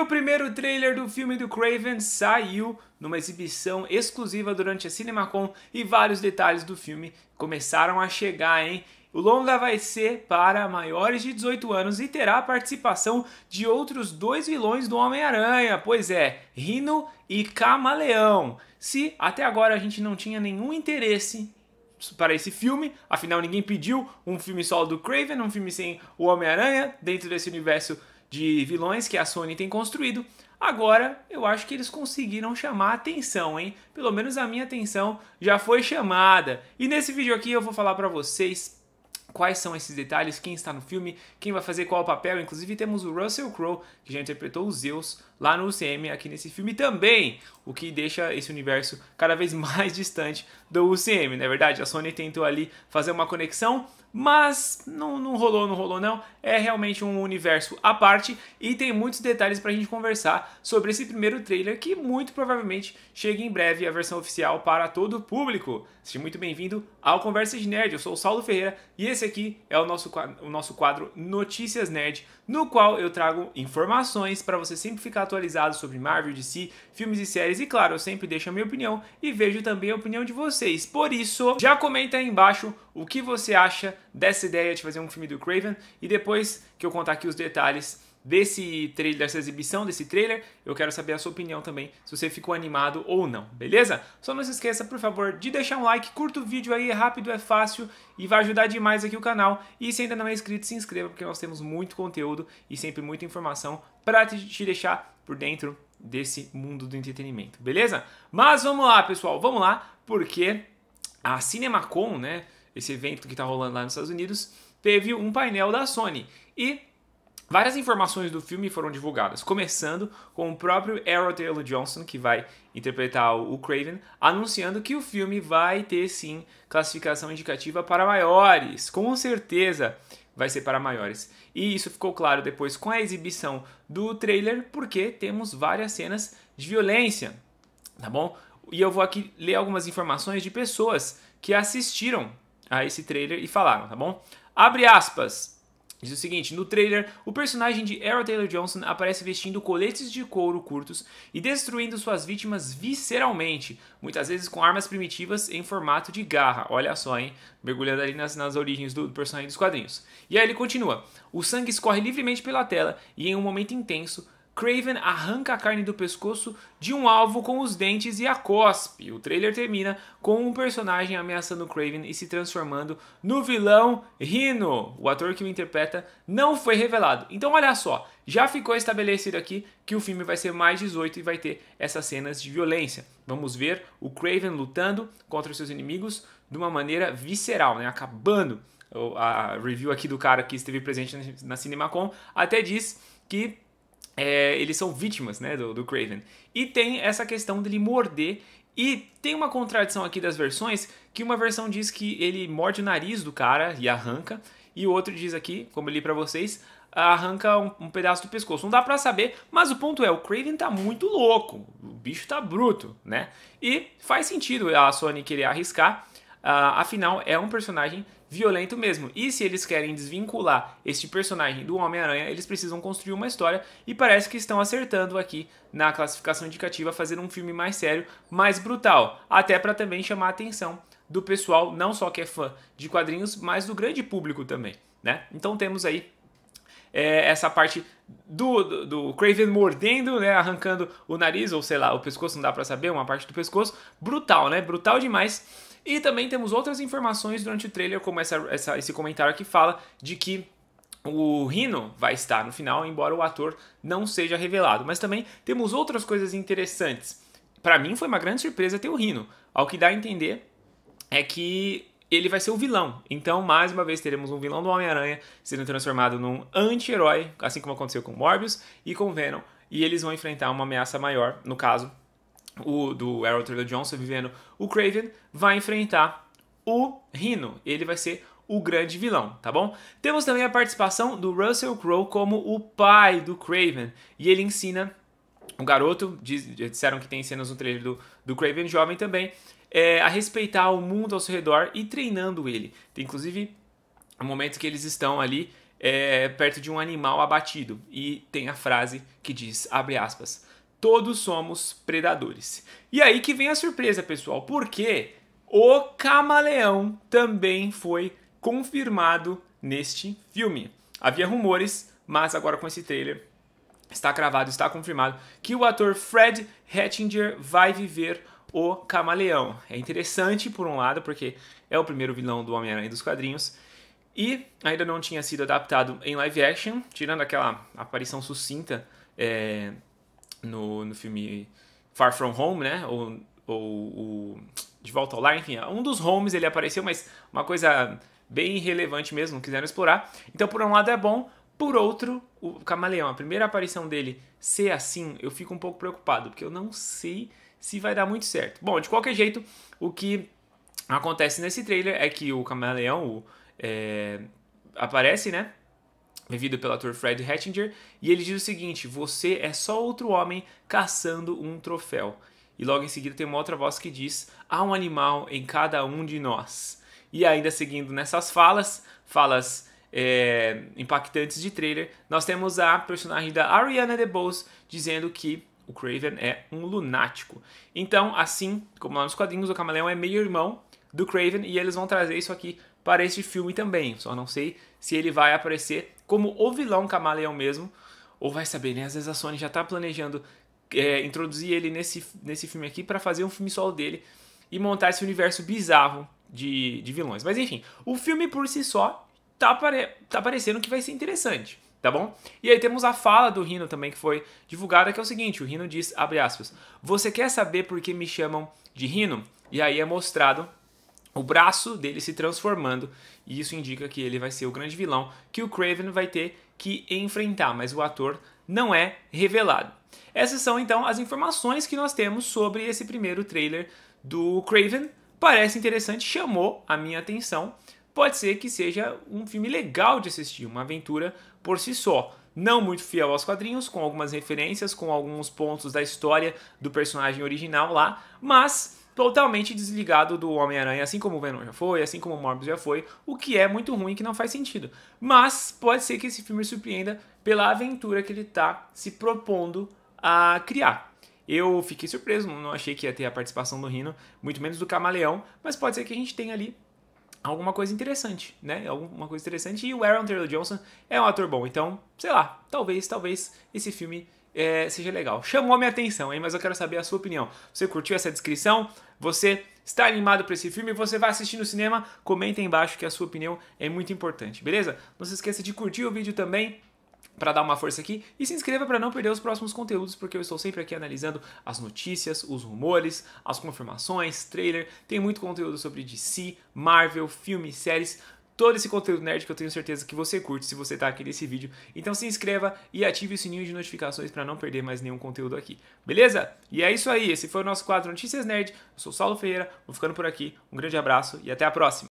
o primeiro trailer do filme do Craven saiu numa exibição exclusiva durante a CinemaCon e vários detalhes do filme começaram a chegar, hein? O longa vai ser para maiores de 18 anos e terá a participação de outros dois vilões do Homem-Aranha, pois é, Rhino e Camaleão. Se até agora a gente não tinha nenhum interesse para esse filme, afinal ninguém pediu um filme solo do Craven, um filme sem o Homem-Aranha dentro desse universo de vilões que a Sony tem construído, Agora, eu acho que eles conseguiram chamar a atenção, hein? Pelo menos a minha atenção já foi chamada. E nesse vídeo aqui eu vou falar para vocês quais são esses detalhes, quem está no filme, quem vai fazer qual papel. Inclusive temos o Russell Crowe, que já interpretou o Zeus lá no UCM, aqui nesse filme também, o que deixa esse universo cada vez mais distante do UCM, não é verdade? A Sony tentou ali fazer uma conexão mas não, não rolou, não rolou não. É realmente um universo à parte e tem muitos detalhes para a gente conversar sobre esse primeiro trailer que muito provavelmente chega em breve a versão oficial para todo o público. Seja muito bem-vindo ao Conversa de Nerd. Eu sou o Saulo Ferreira e esse aqui é o nosso, o nosso quadro Notícias Nerd, no qual eu trago informações para você sempre ficar atualizado sobre Marvel, DC, filmes e séries. E claro, eu sempre deixo a minha opinião e vejo também a opinião de vocês. Por isso, já comenta aí embaixo o que você acha dessa ideia de fazer um filme do Craven e depois que eu contar aqui os detalhes desse trailer, dessa exibição, desse trailer, eu quero saber a sua opinião também, se você ficou animado ou não, beleza? Só não se esqueça, por favor, de deixar um like, curta o vídeo aí, é rápido, é fácil e vai ajudar demais aqui o canal. E se ainda não é inscrito, se inscreva, porque nós temos muito conteúdo e sempre muita informação para te deixar por dentro desse mundo do entretenimento, beleza? Mas vamos lá, pessoal, vamos lá, porque a CinemaCon, né? esse evento que está rolando lá nos Estados Unidos, teve um painel da Sony. E várias informações do filme foram divulgadas, começando com o próprio Errol Taylor Johnson, que vai interpretar o Craven, anunciando que o filme vai ter sim classificação indicativa para maiores, com certeza vai ser para maiores. E isso ficou claro depois com a exibição do trailer, porque temos várias cenas de violência, tá bom? E eu vou aqui ler algumas informações de pessoas que assistiram a esse trailer e falaram, tá bom? Abre aspas. Diz o seguinte: no trailer, o personagem de Errol Taylor Johnson aparece vestindo coletes de couro curtos e destruindo suas vítimas visceralmente, muitas vezes com armas primitivas em formato de garra. Olha só, hein? Mergulhando ali nas, nas origens do, do personagem dos quadrinhos. E aí ele continua: o sangue escorre livremente pela tela e, em um momento intenso, Craven arranca a carne do pescoço de um alvo com os dentes e a cospe. O trailer termina com um personagem ameaçando Craven e se transformando no vilão Rhino. O ator que o interpreta não foi revelado. Então, olha só, já ficou estabelecido aqui que o filme vai ser mais 18 e vai ter essas cenas de violência. Vamos ver o Craven lutando contra os seus inimigos de uma maneira visceral, né? acabando. A review aqui do cara que esteve presente na Cinemacon até diz que é, eles são vítimas né, do, do Craven. E tem essa questão dele morder. E tem uma contradição aqui das versões, que uma versão diz que ele morde o nariz do cara e arranca, e o outro diz aqui, como eu li pra vocês, arranca um, um, pedaço do pescoço. Não dá para saber, mas o ponto é, o Craven tá muito louco, o bicho tá bruto, né? E faz sentido a Sony querer arriscar, uh, afinal é um personagem violento mesmo. E se eles querem desvincular este personagem do Homem-Aranha, eles precisam construir uma história e parece que estão acertando aqui na classificação indicativa, fazendo um filme mais sério, mais brutal, até para também chamar a atenção do pessoal, não só que é fã de quadrinhos, mas do grande público também, né? Então temos aí é, essa parte do, do, do, Craven mordendo, né, arrancando o nariz, ou sei lá, o pescoço, não dá para saber, uma parte do pescoço, brutal, né? Brutal demais. E também temos outras informações durante o trailer, como essa, essa, esse comentário que fala de que o Rino vai estar no final, embora o ator não seja revelado. Mas também temos outras coisas interessantes. Para mim foi uma grande surpresa ter o Rino. Ao que dá a entender é que ele vai ser o vilão. Então, mais uma vez, teremos um vilão do Homem-Aranha sendo transformado num anti-herói, assim como aconteceu com Morbius e com Venom. E eles vão enfrentar uma ameaça maior, no caso, o do Errol Taylor Johnson vivendo o Craven, vai enfrentar o Rhino. Ele vai ser o grande vilão, tá bom? Temos também a participação do Russell Crowe como o pai do Craven. E ele ensina o garoto, diz, disseram que tem cenas no trailer do, do Craven jovem também, é, a respeitar o mundo ao seu redor e treinando ele. Tem inclusive um momento que eles estão ali é, perto de um animal abatido. E tem a frase que diz, abre aspas, todos somos predadores. E aí que vem a surpresa, pessoal, porque o camaleão também foi confirmado neste filme. Havia rumores, mas agora com esse trailer está cravado, está confirmado que o ator Fred Hettinger vai viver o Camaleão. É interessante por um lado, porque é o primeiro vilão do Homem-Aranha dos quadrinhos e ainda não tinha sido adaptado em live action, tirando aquela aparição sucinta é, no, no filme Far From Home, né? Ou, ou, ou De Volta ao Lar, enfim, é um dos homes ele apareceu, mas uma coisa bem irrelevante mesmo, não quiseram explorar. Então, por um lado é bom, por outro, o Camaleão, a primeira aparição dele ser assim, eu fico um pouco preocupado, porque eu não sei se vai dar muito certo. Bom, de qualquer jeito, o que acontece nesse trailer é que o Camaleão o, é, aparece, né? vivido pelo ator Fred Hettinger, e ele diz o seguinte: Você é só outro homem caçando um troféu. E logo em seguida tem uma outra voz que diz: Há um animal em cada um de nós. E ainda seguindo nessas falas, falas é, impactantes de trailer, nós temos a personagem da Ariana DeBose dizendo que o Craven é um lunático. Então, assim como lá nos quadrinhos, o Camaleão é meio irmão do Craven e eles vão trazer isso aqui para este filme também. Só não sei se ele vai aparecer como o vilão camaleão mesmo, ou vai saber, né? Às vezes a Sony já tá planejando é, introduzir ele nesse, nesse filme aqui para fazer um filme solo dele e montar esse universo bizarro de, de vilões. Mas enfim, o filme por si só tá, pare, tá parecendo que vai ser interessante, tá bom? E aí temos a fala do Rino também que foi divulgada, que é o seguinte, o Rino diz, abre aspas, você quer saber por que me chamam de Rino? E aí é mostrado o braço dele se transformando, e isso indica que ele vai ser o grande vilão que o Craven vai ter que enfrentar, mas o ator não é revelado. Essas são então as informações que nós temos sobre esse primeiro trailer do Craven. Parece interessante, chamou a minha atenção. Pode ser que seja um filme legal de assistir, uma aventura por si só. Não muito fiel aos quadrinhos, com algumas referências, com alguns pontos da história do personagem original lá, mas totalmente desligado do Homem-Aranha, assim como o Venom já foi, assim como o Morbius já foi, o que é muito ruim e que não faz sentido. Mas pode ser que esse filme surpreenda pela aventura que ele está se propondo a criar. Eu fiquei surpreso, não achei que ia ter a participação do Rino, muito menos do Camaleão, mas pode ser que a gente tenha ali alguma coisa interessante, né? Alguma coisa interessante. E o Aaron Taylor Johnson é um ator bom, então, sei lá, talvez, talvez esse filme é, seja legal. Chamou minha atenção, hein? Mas eu quero saber a sua opinião. Você curtiu essa descrição? Você está animado para esse filme? Você vai assistir no cinema? Comenta aí embaixo que a sua opinião é muito importante, beleza? Não se esqueça de curtir o vídeo também para dar uma força aqui e se inscreva para não perder os próximos conteúdos, porque eu estou sempre aqui analisando as notícias, os rumores, as confirmações, trailer, tem muito conteúdo sobre DC, Marvel, filmes, séries todo esse conteúdo nerd que eu tenho certeza que você curte se você está aqui nesse vídeo. Então se inscreva e ative o sininho de notificações para não perder mais nenhum conteúdo aqui. Beleza? E é isso aí. Esse foi o nosso quadro Notícias Nerd. Eu sou o Saulo Ferreira. Vou ficando por aqui. Um grande abraço e até a próxima.